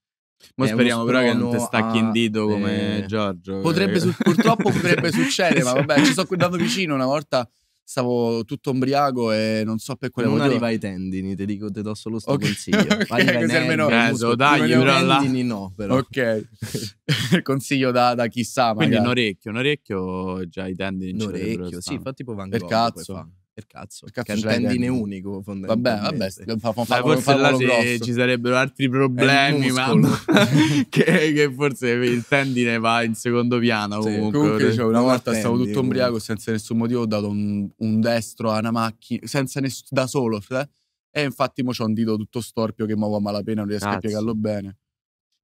Ma speriamo però che non ti stacchi a... in dito come eh... Giorgio. Potrebbe eh. su... purtroppo potrebbe succedere, ma vabbè, ci sono andato vicino una volta stavo tutto ombriaco e non so per quale non motivo. Non arriva ai tendini, ti dico, ti do solo sto okay. consiglio. okay, arriva così almeno preso, dai, tendini no, però. Ok. consiglio da, da chissà, Quindi un orecchio, un orecchio già i tendini. Un orecchio, sì, fa tipo Van Gogh. Per cazzo. Per cazzo, per cazzo cantendine unico Vabbè, vabbè, fa, forse là ci sarebbero altri problemi, ma che, che, forse il tendine va in secondo piano sì, comunque. comunque cioè, una volta tendine, stavo tutto comunque. ubriaco senza nessun motivo, ho dato un, un destro a una macchina, senza ness- da solo, eh? e infatti mo c'ho un dito tutto storpio che muovo a malapena, non riesco Cazzo. a piegarlo bene.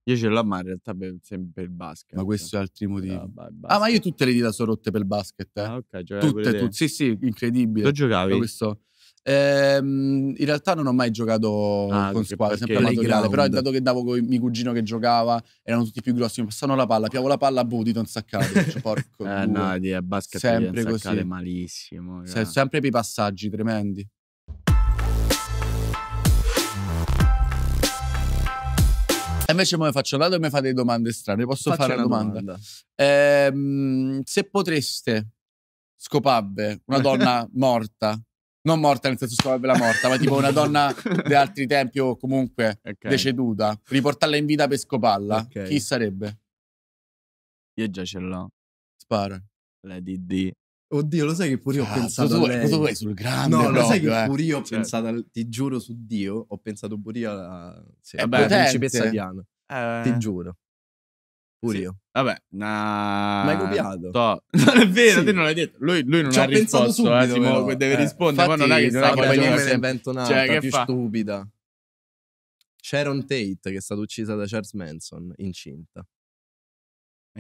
Io ce l'ho, ma in realtà per, sempre il basket. Ma questo è altri motivi. ah, ma io tutte le dita sono rotte per il basket. Eh. Ah, ok, tutte, tutte. Sì, sì, incredibile. Lo giocavi? Questo. Ehm, in realtà non ho mai giocato ah, con squadra, sempre amatoriale, però dato che davo con mio cugino che giocava, erano tutti più grossi, mi passavano la palla, piavo la palla, boh, dito insaccato, cioè, porco. Eh, due. no, di basket sempre così. malissimo. Se, sempre per i passaggi tremendi. E invece come faccio, dato che mi fate domande strane, posso Faccio fare una domanda? domanda. Ehm, se potreste scoparve una donna morta, non morta nel senso la morta, ma tipo una donna di altri tempi o comunque Ok. deceduta, riportarla in vita per scoparla, Ok. chi sarebbe? Io già ce l'ho. Spara. La DD. Oddio, lo sai che pure io ah, ho pensato tu, a lei. Tu vai sul grande No, proprio, lo sai che eh. pure io ho cioè. pensato, a, ti giuro su Dio, ho pensato pure io alla sì, vabbè, eh principessa Diana. Eh. Ti giuro. Pure sì. io. Vabbè, nah, ma hai copiato? No. Non è vero, sì. te non l'hai detto. Lui, lui non Ci ha risposto, eh, subito, eh, Simo, deve eh. rispondere, Infatti, ma non è che sta è io me ne invento un'altra cioè, più fa? stupida. Sharon Tate che è stata uccisa da Charles Manson incinta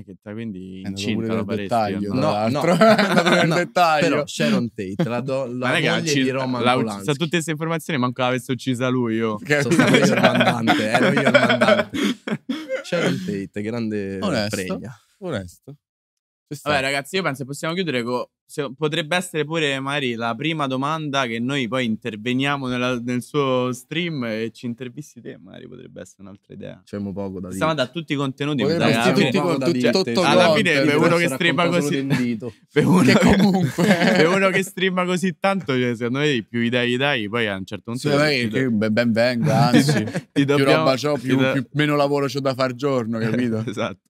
che tra quindi incinta eh, la dettaglio, No, no, no, no, però Sharon Tate, la, do, la Ma ragazzi, di Roman la, Polanski. Sa tutte queste informazioni, manco l'avesse uccisa lui io. Che... Sono stato io il mandante, ero io il mandante. Sharon Tate, grande onesto, pregna. Onesto. Vabbè ragazzi, io penso che possiamo chiudere con se, potrebbe essere pure magari la prima domanda che noi poi interveniamo nella, nel suo stream e ci intervisti te, magari potrebbe essere un'altra idea. C'è poco da dire. Stiamo da tutti i contenuti. Alla fine, alla fine per uno che streama così... Per uno che, comunque... uno che streama così tanto, cioè, secondo me più idee gli dai, poi a un certo punto... Sì, che ben venga, anzi, ti dobbiamo, più roba c'ho, più, do... più, meno lavoro c'ho da far giorno, capito? esatto.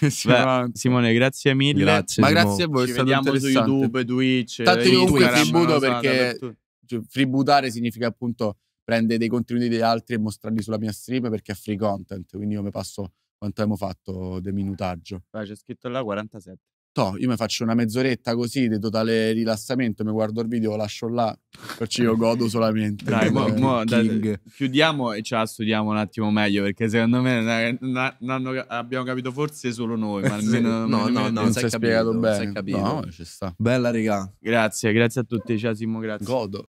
Beh, Simone, grazie mille. Grazie, Ma Simone. grazie a voi, ci vediamo su YouTube YouTube, Twitch. Tanto io comunque freebooto perché cioè, freebootare significa appunto prendere dei contenuti degli altri e mostrarli sulla mia stream perché è free content. Quindi io mi passo quanto abbiamo fatto di minutaggio. Ah, c'è scritto là 47 toh, io mi faccio una mezz'oretta così di totale rilassamento, mi guardo il video, lo lascio là, perciò io godo solamente. Dai, mo, eh, mo da, chiudiamo e ce la studiamo un attimo meglio, perché secondo me na, na, na, abbiamo capito forse solo noi, ma almeno... no, no, no, non, si è spiegato bene. Non capito. No, ci sta. Bella regà. Grazie, grazie a tutti, ciao Simo, grazie. Godo.